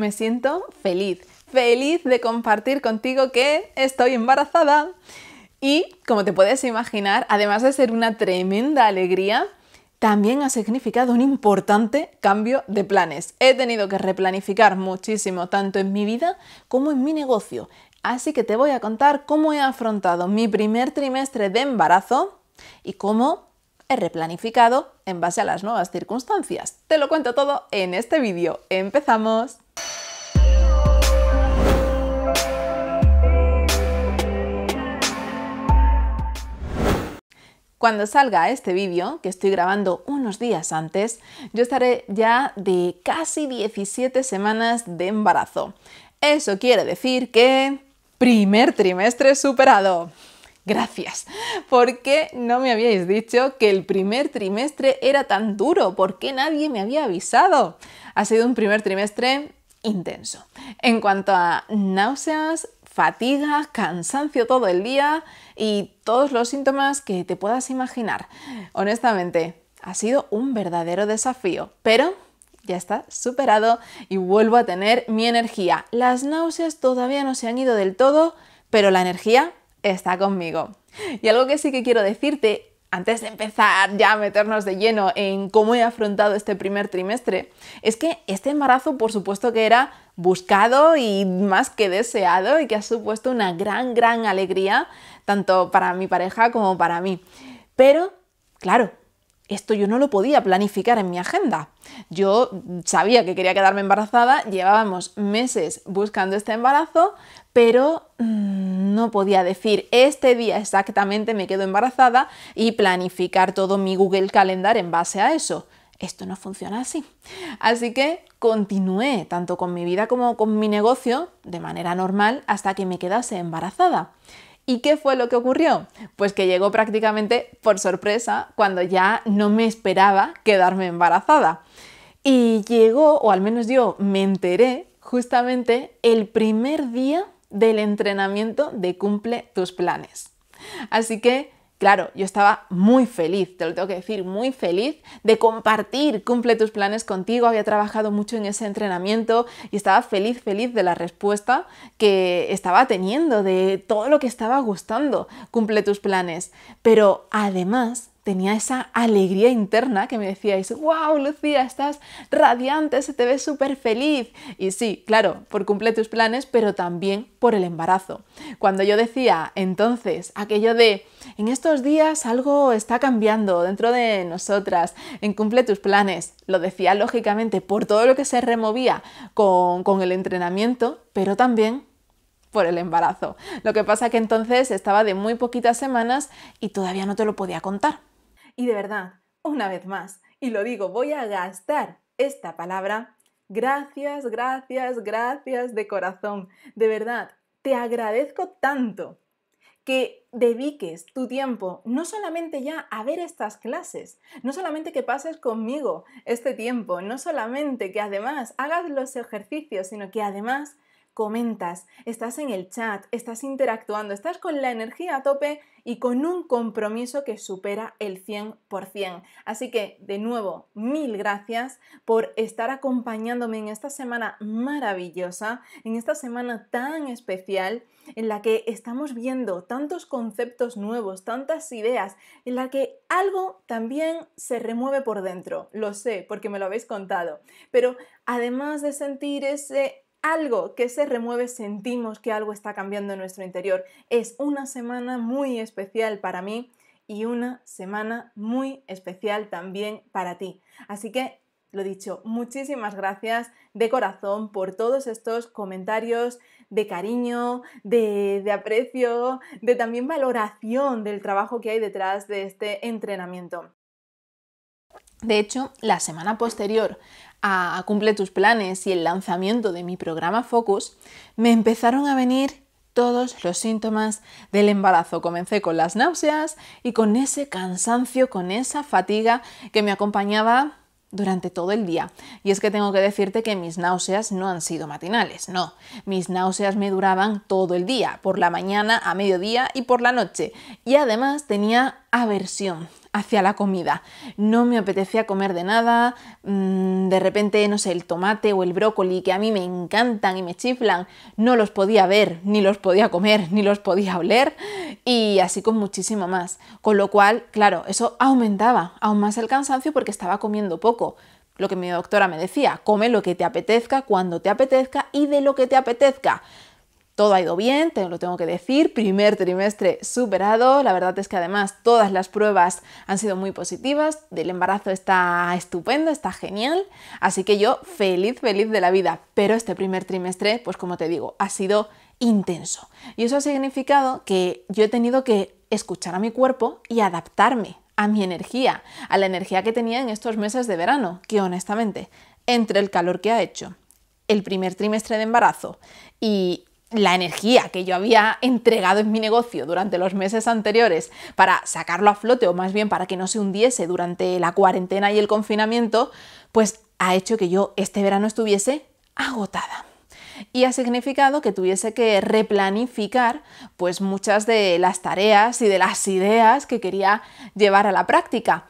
Me siento feliz, feliz de compartir contigo que estoy embarazada. Y como te puedes imaginar, además de ser una tremenda alegría, también ha significado un importante cambio de planes. He tenido que replanificar muchísimo, tanto en mi vida como en mi negocio. Así que te voy a contar cómo he afrontado mi primer trimestre de embarazo y cómo he replanificado en base a las nuevas circunstancias. Te lo cuento todo en este vídeo. ¡Empezamos! Cuando salga este vídeo, que estoy grabando unos días antes, yo estaré ya de casi 17 semanas de embarazo. Eso quiere decir que... Primer trimestre superado. Gracias, porque no me habíais dicho que el primer trimestre era tan duro, ¿Por qué nadie me había avisado. Ha sido un primer trimestre intenso. En cuanto a náuseas, fatiga, cansancio todo el día y todos los síntomas que te puedas imaginar. Honestamente, ha sido un verdadero desafío, pero ya está superado y vuelvo a tener mi energía. Las náuseas todavía no se han ido del todo, pero la energía está conmigo. Y algo que sí que quiero decirte antes de empezar ya a meternos de lleno en cómo he afrontado este primer trimestre, es que este embarazo por supuesto que era buscado y más que deseado y que ha supuesto una gran, gran alegría tanto para mi pareja como para mí. Pero, claro, esto yo no lo podía planificar en mi agenda. Yo sabía que quería quedarme embarazada, llevábamos meses buscando este embarazo, pero mm, no podía decir este día exactamente me quedo embarazada y planificar todo mi Google Calendar en base a eso esto no funciona así. Así que continué tanto con mi vida como con mi negocio de manera normal hasta que me quedase embarazada. ¿Y qué fue lo que ocurrió? Pues que llegó prácticamente por sorpresa cuando ya no me esperaba quedarme embarazada. Y llegó, o al menos yo me enteré, justamente el primer día del entrenamiento de cumple tus planes. Así que Claro, yo estaba muy feliz, te lo tengo que decir, muy feliz de compartir Cumple tus planes contigo. Había trabajado mucho en ese entrenamiento y estaba feliz, feliz de la respuesta que estaba teniendo, de todo lo que estaba gustando Cumple tus planes. Pero además tenía esa alegría interna que me decíais, wow, Lucía, estás radiante, se te ve súper feliz. Y sí, claro, por cumple tus planes, pero también por el embarazo. Cuando yo decía entonces aquello de, en estos días algo está cambiando dentro de nosotras, en cumple tus planes, lo decía lógicamente por todo lo que se removía con, con el entrenamiento, pero también por el embarazo. Lo que pasa que entonces estaba de muy poquitas semanas y todavía no te lo podía contar. Y de verdad, una vez más, y lo digo, voy a gastar esta palabra. Gracias, gracias, gracias de corazón. De verdad, te agradezco tanto que dediques tu tiempo no solamente ya a ver estas clases, no solamente que pases conmigo este tiempo, no solamente que además hagas los ejercicios, sino que además comentas, estás en el chat, estás interactuando, estás con la energía a tope y con un compromiso que supera el 100%. Así que, de nuevo, mil gracias por estar acompañándome en esta semana maravillosa, en esta semana tan especial en la que estamos viendo tantos conceptos nuevos, tantas ideas, en la que algo también se remueve por dentro. Lo sé porque me lo habéis contado. Pero además de sentir ese algo que se remueve, sentimos que algo está cambiando en nuestro interior. Es una semana muy especial para mí y una semana muy especial también para ti. Así que, lo dicho, muchísimas gracias de corazón por todos estos comentarios de cariño, de, aprecio, de también valoración del trabajo que hay detrás de este entrenamiento. De hecho, la semana posterior a Cumple tus planes y el lanzamiento de mi programa Focus, me empezaron a venir todos los síntomas del embarazo. Comencé con las náuseas y con ese cansancio, con esa fatiga que me acompañaba durante todo el día. Y es que tengo que decirte que mis náuseas no han sido matinales, no. Mis náuseas me duraban todo el día, por la mañana, a mediodía y por la noche. Y además tenía aversión, hacia la comida. No me apetecía comer de nada, mm, de repente, no sé, el tomate o el brócoli que a mí me encantan y me chiflan, no los podía ver, ni los podía comer, ni los podía oler y así con muchísimo más. Con lo cual, claro, eso aumentaba aún más el cansancio porque estaba comiendo poco. Lo que mi doctora me decía, come lo que te apetezca, cuando te apetezca y de lo que te apetezca todo ha ido bien, lo tengo que decir, primer trimestre superado, la verdad es que además todas las pruebas han sido muy positivas, El embarazo está estupendo, está genial, así que yo feliz, feliz de la vida, pero este primer trimestre, pues como te digo, ha sido intenso. Y eso ha significado que yo he tenido que escuchar a mi cuerpo y adaptarme a mi energía, a la energía que tenía en estos meses de verano, que honestamente, entre el calor que ha hecho, el primer trimestre de embarazo y la energía que yo había entregado en mi negocio durante los meses anteriores para sacarlo a flote o más bien para que no se hundiese durante la cuarentena y el confinamiento, pues ha hecho que yo este verano estuviese agotada. Y ha significado que tuviese que replanificar pues muchas de las tareas y de las ideas que quería llevar a la práctica.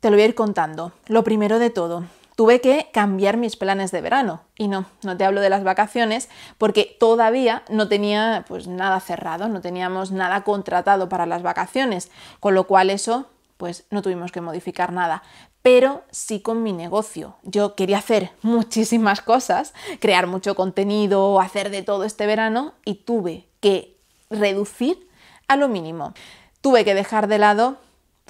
Te lo voy a ir contando. Lo primero de todo, tuve que cambiar mis planes de verano. Y no, no te hablo de las vacaciones porque todavía no tenía pues nada cerrado, no teníamos nada contratado para las vacaciones, con lo cual eso pues no tuvimos que modificar nada pero sí con mi negocio. Yo quería hacer muchísimas cosas, crear mucho contenido, hacer de todo este verano y tuve que reducir a lo mínimo. Tuve que dejar de lado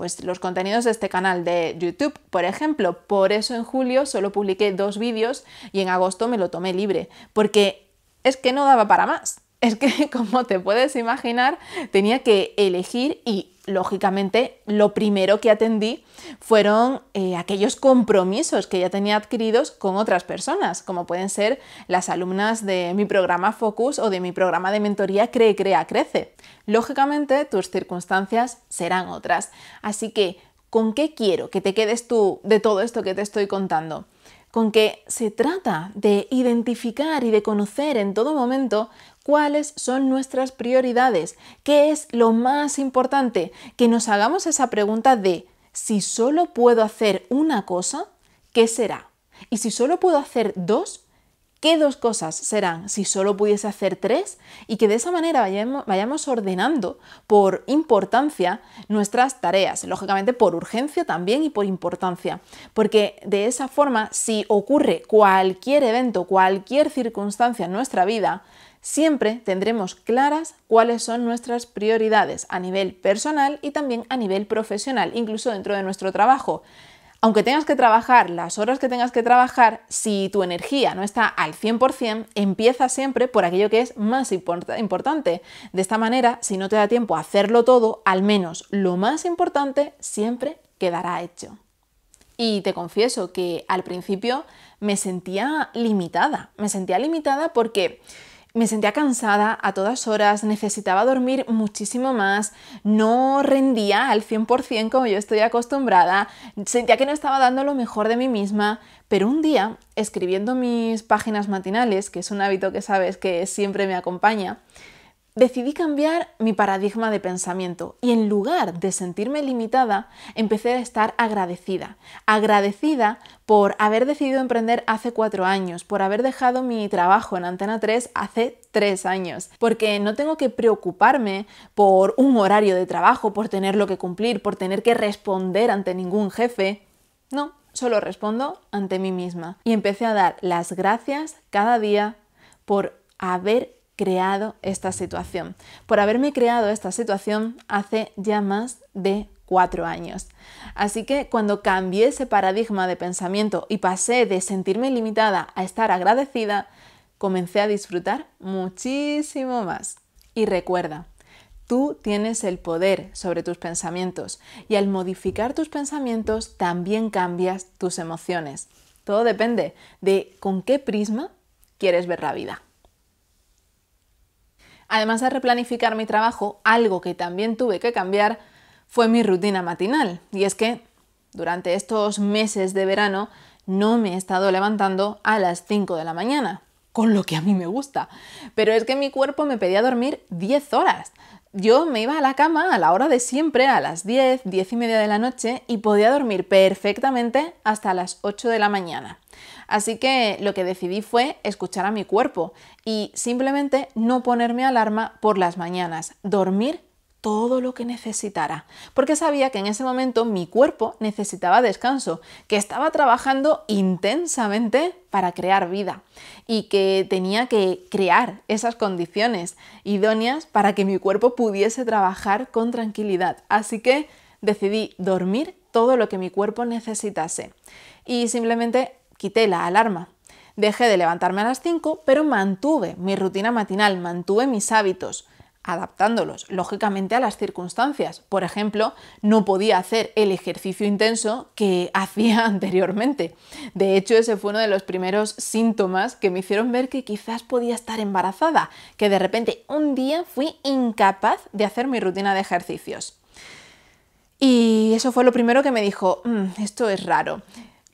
pues los contenidos de este canal de YouTube, por ejemplo. Por eso en julio solo publiqué dos vídeos y en agosto me lo tomé libre, porque es que no daba para más es que, como te puedes imaginar, tenía que elegir y, lógicamente, lo primero que atendí fueron eh, aquellos compromisos que ya tenía adquiridos con otras personas, como pueden ser las alumnas de mi programa Focus o de mi programa de mentoría Cree, Crea, Crece. Lógicamente, tus circunstancias serán otras. Así que, ¿con qué quiero que te quedes tú de todo esto que te estoy contando? con que se trata de identificar y de conocer en todo momento cuáles son nuestras prioridades, qué es lo más importante, que nos hagamos esa pregunta de si solo puedo hacer una cosa, ¿qué será? Y si solo puedo hacer dos, qué dos cosas serán si solo pudiese hacer tres y que de esa manera vayamos, ordenando por importancia nuestras tareas, lógicamente por urgencia también y por importancia, porque de esa forma si ocurre cualquier evento, cualquier circunstancia en nuestra vida, siempre tendremos claras cuáles son nuestras prioridades a nivel personal y también a nivel profesional, incluso dentro de nuestro trabajo. Aunque tengas que trabajar las horas que tengas que trabajar, si tu energía no está al 100%, empieza siempre por aquello que es más importante. De esta manera, si no te da tiempo a hacerlo todo, al menos lo más importante siempre quedará hecho. Y te confieso que al principio me sentía limitada, me sentía limitada porque me sentía cansada a todas horas, necesitaba dormir muchísimo más, no rendía al 100% como yo estoy acostumbrada, sentía que no estaba dando lo mejor de mí misma, pero un día, escribiendo mis páginas matinales, que es un hábito que sabes que siempre me acompaña, Decidí cambiar mi paradigma de pensamiento y en lugar de sentirme limitada, empecé a estar agradecida. Agradecida por haber decidido emprender hace cuatro años, por haber dejado mi trabajo en Antena 3 hace tres años, porque no tengo que preocuparme por un horario de trabajo, por tener lo que cumplir, por tener que responder ante ningún jefe. No, solo respondo ante mí misma. Y empecé a dar las gracias cada día por haber creado esta situación, por haberme creado esta situación hace ya más de cuatro años. Así que cuando cambié ese paradigma de pensamiento y pasé de sentirme limitada a estar agradecida, comencé a disfrutar muchísimo más. Y recuerda, Tú tienes el poder sobre tus pensamientos y al modificar tus pensamientos también cambias tus emociones. Todo depende de con qué prisma quieres ver la vida. Además de replanificar mi trabajo, algo que también tuve que cambiar fue mi rutina matinal. Y es que durante estos meses de verano no me he estado levantando a las 5 de la mañana, con lo que a mí me gusta. Pero es que mi cuerpo me pedía dormir 10 horas. Yo me iba a la cama a la hora de siempre, a las 10, 10 y media de la noche, y podía dormir perfectamente hasta las 8 de la mañana. Así que lo que decidí fue escuchar a mi cuerpo y simplemente no ponerme alarma por las mañanas, dormir todo lo que necesitara, porque sabía que en ese momento mi cuerpo necesitaba descanso, que estaba trabajando intensamente para crear vida y que tenía que crear esas condiciones idóneas para que mi cuerpo pudiese trabajar con tranquilidad. Así que decidí dormir todo lo que mi cuerpo necesitase y simplemente quité la alarma. Dejé de levantarme a las 5, pero mantuve mi rutina matinal, mantuve mis hábitos, adaptándolos, lógicamente, a las circunstancias. Por ejemplo, no podía hacer el ejercicio intenso que hacía anteriormente. De hecho, ese fue uno de los primeros síntomas que me hicieron ver que quizás podía estar embarazada, que de repente un día fui incapaz de hacer mi rutina de ejercicios. Y eso fue lo primero que me dijo, mm, esto es raro.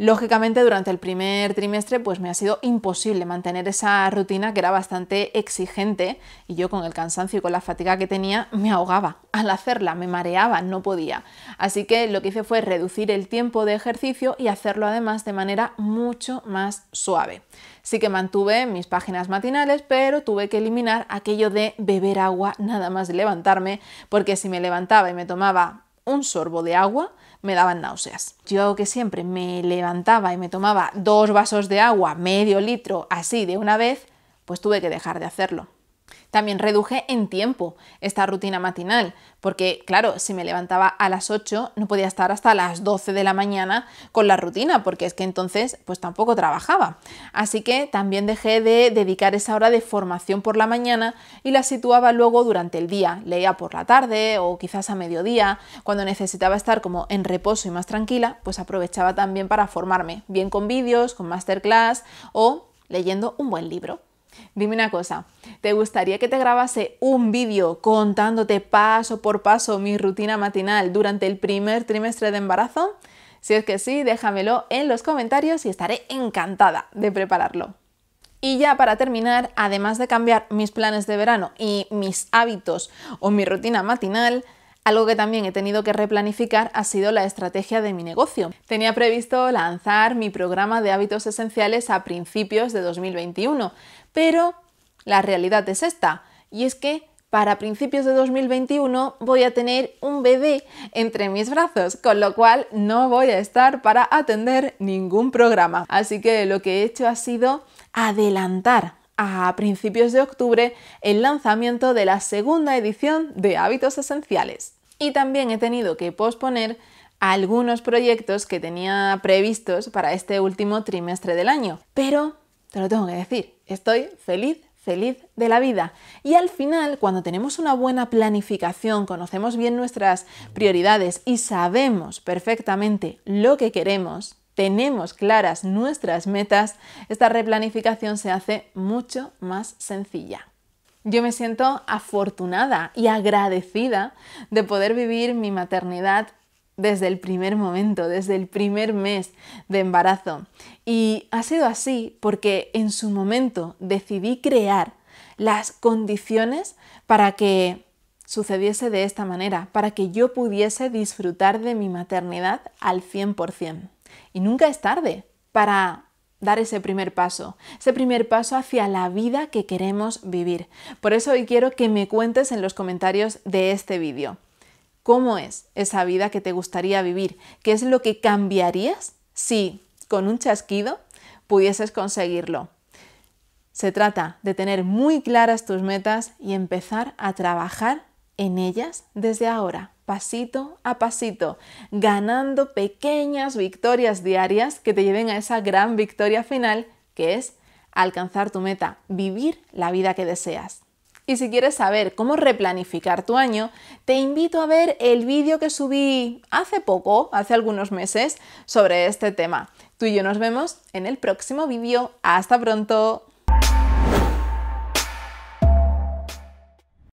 Lógicamente durante el primer trimestre pues me ha sido imposible mantener esa rutina que era bastante exigente y yo con el cansancio y con la fatiga que tenía me ahogaba al hacerla, me mareaba, no podía. Así que lo que hice fue reducir el tiempo de ejercicio y hacerlo además de manera mucho más suave. Sí que mantuve mis páginas matinales, pero tuve que eliminar aquello de beber agua nada más levantarme, porque si me levantaba y me tomaba un sorbo de agua me daban náuseas. Yo que siempre me levantaba y me tomaba dos vasos de agua, medio litro, así de una vez, pues tuve que dejar de hacerlo. También reduje en tiempo esta rutina matinal, porque claro, si me levantaba a las 8 no podía estar hasta las 12 de la mañana con la rutina, porque es que entonces pues tampoco trabajaba. Así que también dejé de dedicar esa hora de formación por la mañana y la situaba luego durante el día, leía por la tarde o quizás a mediodía, cuando necesitaba estar como en reposo y más tranquila, pues aprovechaba también para formarme, bien con vídeos, con masterclass o leyendo un buen libro. Dime una cosa, ¿te gustaría que te grabase un vídeo contándote paso por paso mi rutina matinal durante el primer trimestre de embarazo? Si es que sí, déjamelo en los comentarios y estaré encantada de prepararlo. Y ya para terminar, además de cambiar mis planes de verano y mis hábitos o mi rutina matinal, algo que también he tenido que replanificar ha sido la estrategia de mi negocio. Tenía previsto lanzar mi programa de hábitos esenciales a principios de 2021, pero la realidad es esta, y es que para principios de 2021 voy a tener un bebé entre mis brazos, con lo cual no voy a estar para atender ningún programa. Así que lo que he hecho ha sido adelantar a principios de octubre el lanzamiento de la segunda edición de Hábitos Esenciales. Y también he tenido que posponer algunos proyectos que tenía previstos para este último trimestre del año. Pero te lo tengo que decir, estoy feliz, feliz de la vida. Y al final, cuando tenemos una buena planificación, conocemos bien nuestras prioridades y sabemos perfectamente lo que queremos, tenemos claras nuestras metas, esta replanificación se hace mucho más sencilla. Yo me siento afortunada y agradecida de poder vivir mi maternidad desde el primer momento, desde el primer mes de embarazo. Y ha sido así porque en su momento decidí crear las condiciones para que sucediese de esta manera, para que yo pudiese disfrutar de mi maternidad al 100%. Y nunca es tarde para dar ese primer paso, ese primer paso hacia la vida que queremos vivir. Por eso hoy quiero que me cuentes en los comentarios de este vídeo. ¿Cómo es esa vida que te gustaría vivir? ¿Qué es lo que cambiarías si con un chasquido pudieses conseguirlo? Se trata de tener muy claras tus metas y empezar a trabajar en ellas desde ahora, pasito a pasito, ganando pequeñas victorias diarias que te lleven a esa gran victoria final que es alcanzar tu meta, vivir la vida que deseas. Y si quieres saber cómo replanificar tu año, te invito a ver el vídeo que subí hace poco, hace algunos meses, sobre este tema. Tú y yo nos vemos en el próximo vídeo. Hasta pronto.